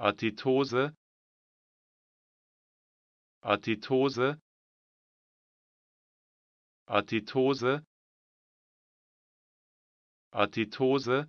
Atitose Atitose Atitose Atitose